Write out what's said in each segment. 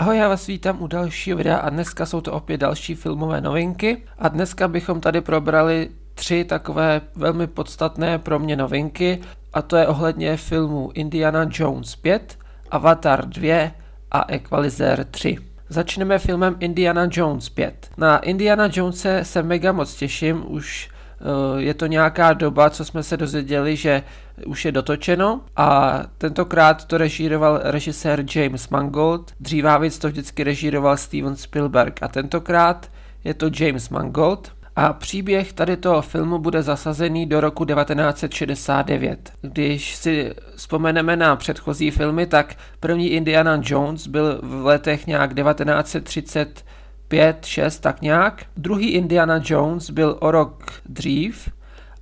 Ahoj, já vás vítám u dalšího videa a dneska jsou to opět další filmové novinky a dneska bychom tady probrali tři takové velmi podstatné pro mě novinky a to je ohledně filmů Indiana Jones 5, Avatar 2 a Equalizer 3. Začneme filmem Indiana Jones 5. Na Indiana Jonese se mega moc těším, už Eh, je to nějaká doba, co jsme se dozvěděli, že už je dotočeno a tentokrát to režíroval režisér James Mangold, věc to vždycky režíroval Steven Spielberg a tentokrát je to James Mangold a příběh tady toho filmu bude zasazený do roku 1969. Když si vzpomeneme na předchozí filmy, tak první Indiana Jones byl v letech nějak 1930 5, 6, tak nějak. Druhý Indiana Jones byl o rok dřív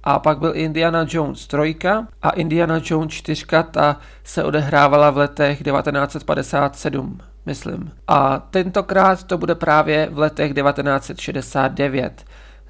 a pak byl Indiana Jones 3 a Indiana Jones 4, ta se odehrávala v letech 1957 myslím. A tentokrát to bude právě v letech 1969.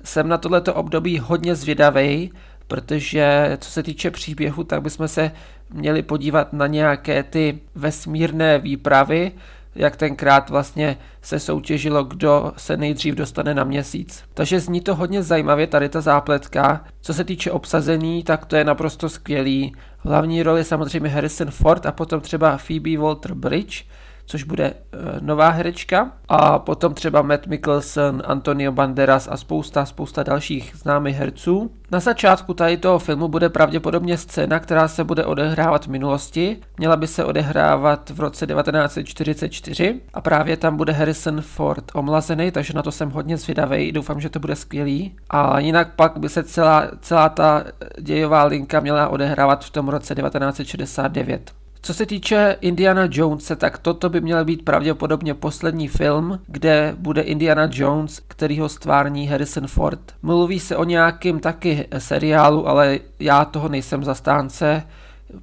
Jsem na tohleto období hodně zvědavý, protože co se týče příběhu, tak bychom se měli podívat na nějaké ty vesmírné výpravy, jak tenkrát vlastně se soutěžilo, kdo se nejdřív dostane na měsíc. Takže zní to hodně zajímavě tady ta zápletka. Co se týče obsazení, tak to je naprosto skvělý. Hlavní roli samozřejmě Harrison Ford a potom třeba Phoebe Walter-Bridge, což bude eh, nová herečka. A potom třeba Matt Mickelson, Antonio Banderas a spousta, spousta dalších známých herců. Na začátku tady toho filmu bude pravděpodobně scéna, která se bude odehrávat v minulosti. Měla by se odehrávat v roce 1944 a právě tam bude Harrison Ford omlazený, takže na to jsem hodně zvědavý. Doufám, že to bude skvělý. A jinak pak by se celá, celá ta eh, dějová linka měla odehrávat v tom roce 1969. Co se týče Indiana Jonese, tak toto by měl být pravděpodobně poslední film, kde bude Indiana Jones, který ho stvární Harrison Ford. Mluví se o nějakým taky seriálu, ale já toho nejsem zastánce.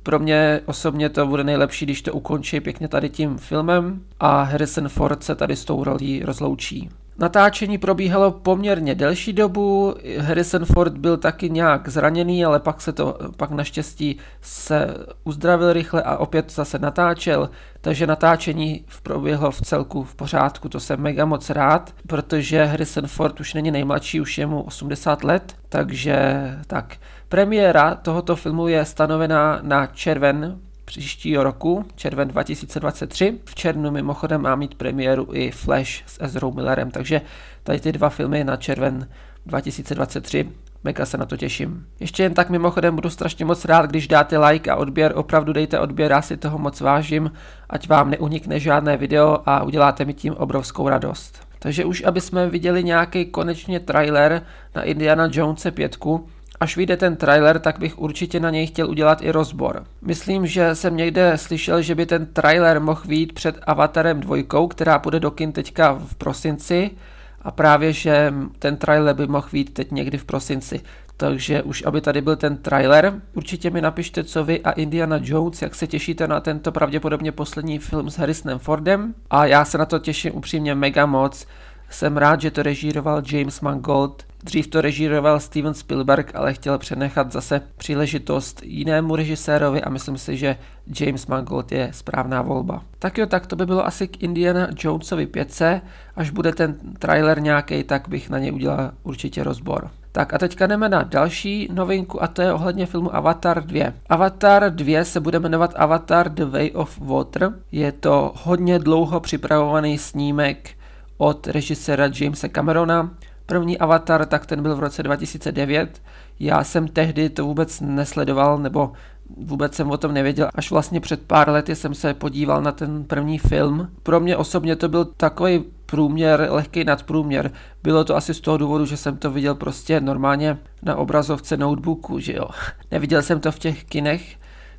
Pro mě osobně to bude nejlepší, když to ukončí pěkně tady tím filmem a Harrison Ford se tady s tou rolí rozloučí. Natáčení probíhalo poměrně delší dobu, Harrison Ford byl taky nějak zraněný, ale pak se to, pak naštěstí se uzdravil rychle a opět zase natáčel, takže natáčení proběhlo v celku v pořádku, to jsem mega moc rád, protože Harrison Ford už není nejmladší, už je mu 80 let, takže tak. Premiéra tohoto filmu je stanovená na červen příštího roku, červen 2023. V červnu mimochodem má mít premiéru i Flash s Ezrou Millerem, takže tady ty dva filmy na červen 2023 Mega se na to těším. Ještě jen tak mimochodem budu strašně moc rád, když dáte like a odběr, opravdu dejte odběr, já si toho moc vážím, ať vám neunikne žádné video a uděláte mi tím obrovskou radost. Takže už aby jsme viděli nějaký konečně trailer na Indiana Jones 5, Až vyjde ten trailer, tak bych určitě na něj chtěl udělat i rozbor. Myslím, že jsem někde slyšel, že by ten trailer mohl vyjít před Avatarem 2, která půjde do kin teďka v prosinci a právě, že ten trailer by mohl vyjít teď někdy v prosinci. Takže už aby tady byl ten trailer, určitě mi napište, co vy a Indiana Jones, jak se těšíte na tento pravděpodobně poslední film s Harrisonem Fordem. A já se na to těším upřímně mega moc. Jsem rád, že to režíroval James Mangold, Dřív to režíroval Steven Spielberg, ale chtěl přenechat zase příležitost jinému režisérovi a myslím si, že James Mangold je správná volba. Tak jo, tak to by bylo asi k Indiana Jonesovi 5. Až bude ten trailer nějaký, tak bych na něj udělal určitě rozbor. Tak a teďka jdeme na další novinku a to je ohledně filmu Avatar 2. Avatar 2 se bude jmenovat Avatar The Way of Water. Je to hodně dlouho připravovaný snímek od režiséra Jamesa Camerona, První Avatar, tak ten byl v roce 2009. Já jsem tehdy to vůbec nesledoval, nebo vůbec jsem o tom nevěděl. Až vlastně před pár lety jsem se podíval na ten první film. Pro mě osobně to byl takový průměr, lehký nadprůměr. Bylo to asi z toho důvodu, že jsem to viděl prostě normálně na obrazovce notebooku, že jo. Neviděl jsem to v těch kinech,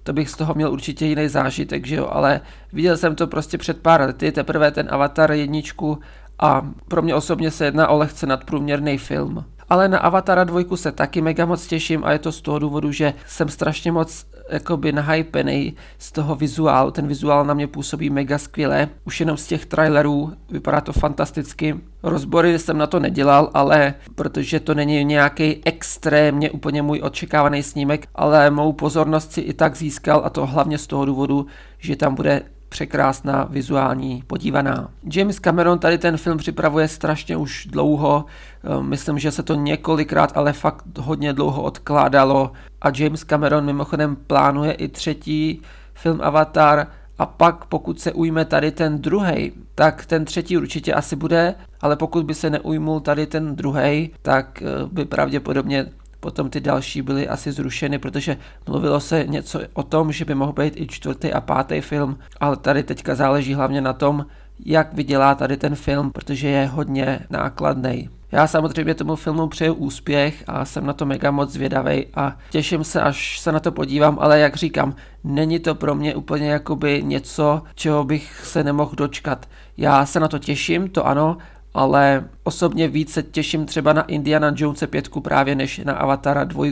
to bych z toho měl určitě jiný zážitek, že jo, ale viděl jsem to prostě před pár lety, teprve ten Avatar jedničku a pro mě osobně se jedná o lehce nadprůměrný film. Ale na Avatara 2 se taky mega moc těším a je to z toho důvodu, že jsem strašně moc jakoby nahypený z toho vizuálu. Ten vizuál na mě působí mega skvěle. Už jenom z těch trailerů vypadá to fantasticky. Rozbory jsem na to nedělal, ale protože to není nějaký extrémně úplně můj očekávaný snímek, ale mou pozornost si i tak získal a to hlavně z toho důvodu, že tam bude překrásná vizuální podívaná. James Cameron tady ten film připravuje strašně už dlouho, eh, myslím, že se to několikrát, ale fakt hodně dlouho odkládalo a James Cameron mimochodem plánuje i třetí film Avatar a pak pokud se ujme tady ten druhý, tak ten třetí určitě asi bude, ale pokud by se neujmul tady ten druhý, tak eh, by pravděpodobně Potom ty další byly asi zrušeny, protože mluvilo se něco o tom, že by mohl být i čtvrtý a pátý film, ale tady teďka záleží hlavně na tom, jak vydělá tady ten film, protože je hodně nákladný. Já samozřejmě tomu filmu přeju úspěch a jsem na to mega moc zvědavý a těším se, až se na to podívám, ale jak říkám, není to pro mě úplně jakoby něco, čeho bych se nemohl dočkat. Já se na to těším, to ano, ale osobně více těším třeba na Indiana Jones 5 právě než na Avatara 2,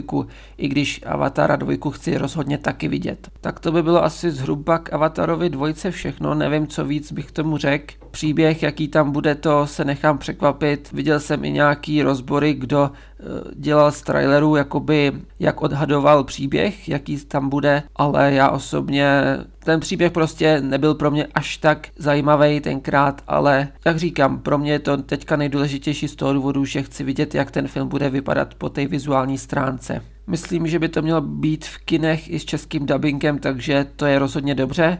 i když Avatara 2 chci rozhodně taky vidět. Tak to by bylo asi zhruba k Avatarovi 2 všechno, nevím co víc bych tomu řekl. Příběh, jaký tam bude, to se nechám překvapit. Viděl jsem i nějaký rozbory, kdo eh, dělal z trailerů, jakoby, jak odhadoval příběh, jaký tam bude, ale já osobně ten příběh prostě nebyl pro mě až tak zajímavý tenkrát, ale jak říkám, pro mě je to teďka nejdůležitější z toho důvodu, že chci vidět, jak ten film bude vypadat po té vizuální stránce. Myslím, že by to mělo být v kinech i s českým dubbingem, takže to je rozhodně dobře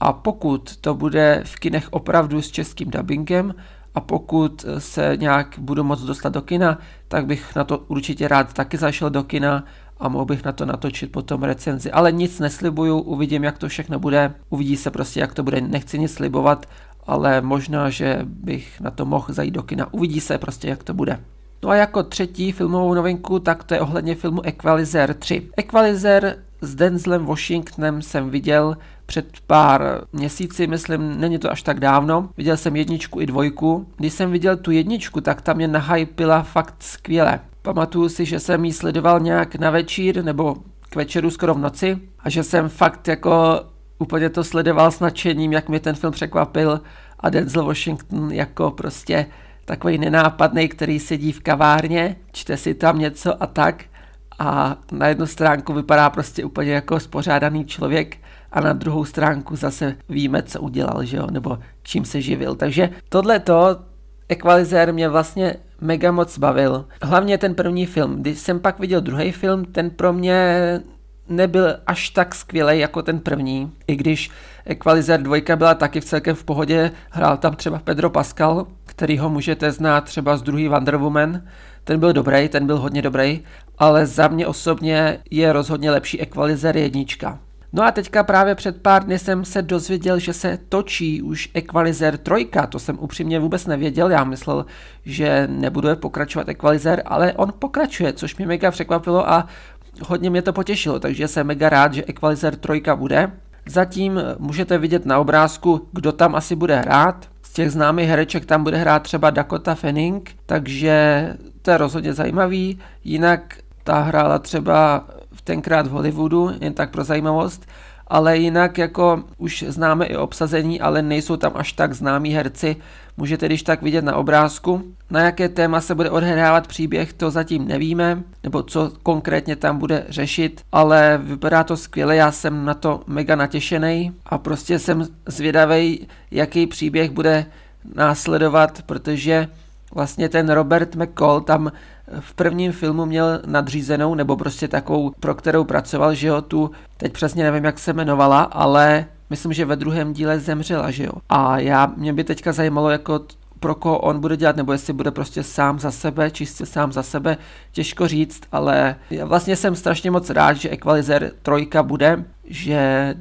a pokud to bude v kinech opravdu s českým dubbingem a pokud se nějak budu moc dostat do kina, tak bych na to určitě rád taky zašel do kina a mohl bych na to natočit potom recenzi. Ale nic neslibuju, uvidím, jak to všechno bude, uvidí se prostě, jak to bude, nechci nic slibovat, ale možná, že bych na to mohl zajít do kina, uvidí se prostě, jak to bude. No a jako třetí filmovou novinku, tak to je ohledně filmu Equalizer 3. Equalizer s Denzlem Washingtonem jsem viděl před pár měsíci, myslím, není to až tak dávno. Viděl jsem jedničku i dvojku. Když jsem viděl tu jedničku, tak ta mě nahypila fakt skvěle. Pamatuju si, že jsem ji sledoval nějak na večír nebo k večeru skoro v noci a že jsem fakt jako úplně to sledoval s nadšením, jak mi ten film překvapil a Denzel Washington jako prostě takový nenápadný, který sedí v kavárně, čte si tam něco a tak a na jednu stránku vypadá prostě úplně jako spořádaný člověk a na druhou stránku zase víme, co udělal, že jo, nebo čím se živil. Takže tohle to Equalizer mě vlastně mega moc bavil. Hlavně ten první film. Když jsem pak viděl druhý film, ten pro mě nebyl až tak skvělý jako ten první, i když Equalizer 2 byla taky v celkem v pohodě, hrál tam třeba Pedro Pascal, který ho můžete znát třeba z druhý Wonder Woman, ten byl dobrý, ten byl hodně dobrý, ale za mě osobně je rozhodně lepší Equalizer jednička. No a teďka právě před pár dny jsem se dozvěděl, že se točí už Equalizer 3, to jsem upřímně vůbec nevěděl, já myslel, že nebude pokračovat Equalizer, ale on pokračuje, což mě mega překvapilo a hodně mě to potěšilo, takže jsem mega rád, že Equalizer 3 bude. Zatím můžete vidět na obrázku, kdo tam asi bude hrát. Z těch známých hereček tam bude hrát třeba Dakota Fanning, takže to je rozhodně zajímavý. Jinak ta hrála třeba tenkrát v Hollywoodu, jen tak pro zajímavost, ale jinak jako už známe i obsazení, ale nejsou tam až tak známí herci, můžete když tak vidět na obrázku. Na jaké téma se bude odehrávat příběh, to zatím nevíme, nebo co konkrétně tam bude řešit, ale vypadá to skvěle, já jsem na to mega natěšený a prostě jsem zvědavý, jaký příběh bude následovat, protože vlastně ten Robert McCall tam v prvním filmu měl nadřízenou, nebo prostě takovou, pro kterou pracoval, že jo, tu, teď přesně nevím, jak se jmenovala, ale myslím, že ve druhém díle zemřela, že jo. A já, mě by teďka zajímalo, jako pro koho on bude dělat, nebo jestli bude prostě sám za sebe, čistě sám za sebe, těžko říct, ale já vlastně jsem strašně moc rád, že Equalizer 3 bude, že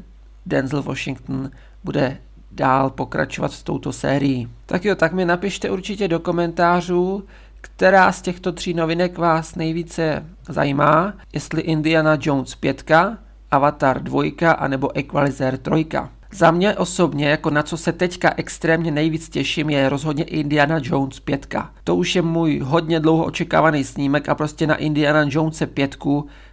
Denzel Washington bude dál pokračovat s touto sérií. Tak jo, tak mi napište určitě do komentářů, která z těchto tří novinek vás nejvíce zajímá, jestli Indiana Jones 5, Avatar 2 nebo Equalizer 3. Za mě osobně, jako na co se teďka extrémně nejvíc těším, je rozhodně Indiana Jones 5. To už je můj hodně dlouho očekávaný snímek a prostě na Indiana Jones 5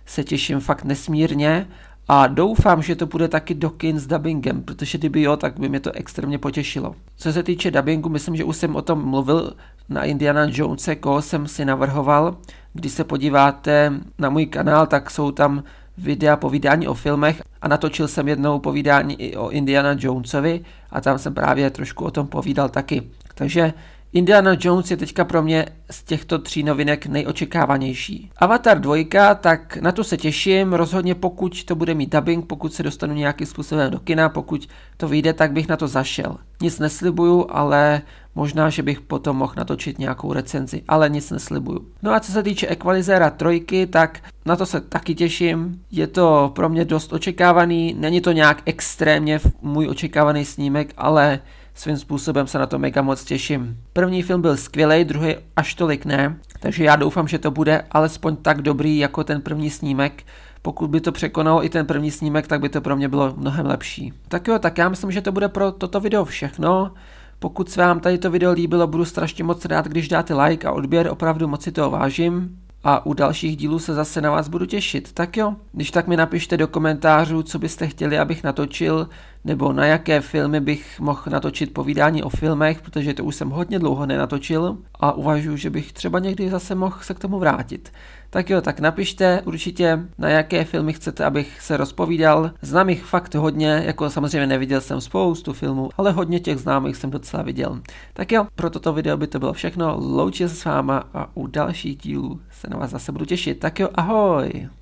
se těším fakt nesmírně a doufám, že to bude taky do kin s dubbingem, protože kdyby jo, tak by mě to extrémně potěšilo. Co se týče dubbingu, myslím, že už jsem o tom mluvil na Indiana Jonese, koho jsem si navrhoval. Když se podíváte na můj kanál, tak jsou tam videa povídání o filmech a natočil jsem jednou povídání i o Indiana Jonesovi a tam jsem právě trošku o tom povídal taky. Takže Indiana Jones je teďka pro mě z těchto tří novinek nejočekávanější. Avatar 2, tak na to se těším, rozhodně pokud to bude mít dubbing, pokud se dostanu nějakým způsobem do kina, pokud to vyjde, tak bych na to zašel. Nic neslibuju, ale možná, že bych potom mohl natočit nějakou recenzi, ale nic neslibuju. No a co se týče Equalizera 3, tak na to se taky těším, je to pro mě dost očekávaný, není to nějak extrémně můj očekávaný snímek, ale svým způsobem se na to mega moc těším. První film byl skvělý, druhý až tolik ne, takže já doufám, že to bude alespoň tak dobrý jako ten první snímek. Pokud by to překonalo i ten první snímek, tak by to pro mě bylo mnohem lepší. Tak jo, tak já myslím, že to bude pro toto video všechno. Pokud se vám tady to video líbilo, budu strašně moc rád, když dáte like a odběr, opravdu moc si toho vážím. A u dalších dílů se zase na vás budu těšit. Tak jo, když tak mi napište do komentářů, co byste chtěli, abych natočil, nebo na jaké filmy bych mohl natočit povídání o filmech, protože to už jsem hodně dlouho nenatočil a uvažuji, že bych třeba někdy zase mohl se k tomu vrátit. Tak jo, tak napište určitě, na jaké filmy chcete, abych se rozpovídal. Znám jich fakt hodně, jako samozřejmě neviděl jsem spoustu filmů, ale hodně těch známých jsem docela viděl. Tak jo, pro toto video by to bylo všechno, loučím se s váma a u dalších dílů se na vás zase budu těšit. Tak jo, ahoj!